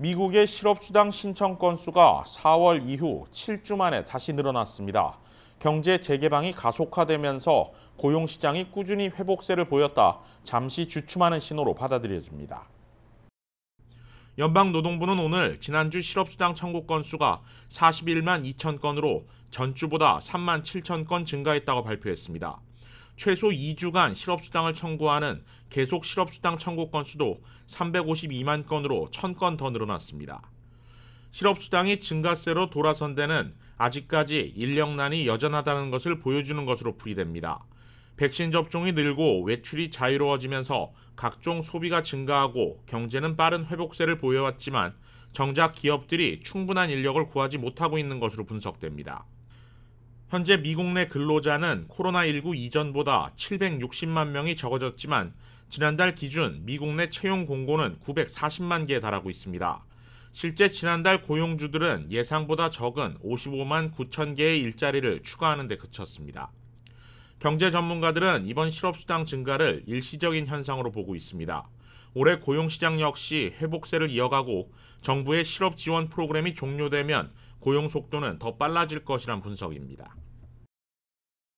미국의 실업수당 신청 건수가 4월 이후 7주 만에 다시 늘어났습니다. 경제 재개방이 가속화되면서 고용시장이 꾸준히 회복세를 보였다 잠시 주춤하는 신호로 받아들여집니다. 연방노동부는 오늘 지난주 실업수당 청구 건수가 41만 2천 건으로 전주보다 3만 7천 건 증가했다고 발표했습니다. 최소 2주간 실업수당을 청구하는 계속 실업수당 청구 건수도 352만 건으로 1000건 더 늘어났습니다. 실업수당이 증가세로 돌아선 데는 아직까지 인력난이 여전하다는 것을 보여주는 것으로 풀이됩니다. 백신 접종이 늘고 외출이 자유로워지면서 각종 소비가 증가하고 경제는 빠른 회복세를 보여왔지만 정작 기업들이 충분한 인력을 구하지 못하고 있는 것으로 분석됩니다. 현재 미국 내 근로자는 코로나19 이전보다 760만 명이 적어졌지만 지난달 기준 미국 내 채용 공고는 940만 개에 달하고 있습니다. 실제 지난달 고용주들은 예상보다 적은 55만 9천 개의 일자리를 추가하는 데 그쳤습니다. 경제 전문가들은 이번 실업수당 증가를 일시적인 현상으로 보고 있습니다. 올해 고용시장 역시 회복세를 이어가고 정부의 실업 지원 프로그램이 종료되면 고용 속도는 더 빨라질 것이란 분석입니다.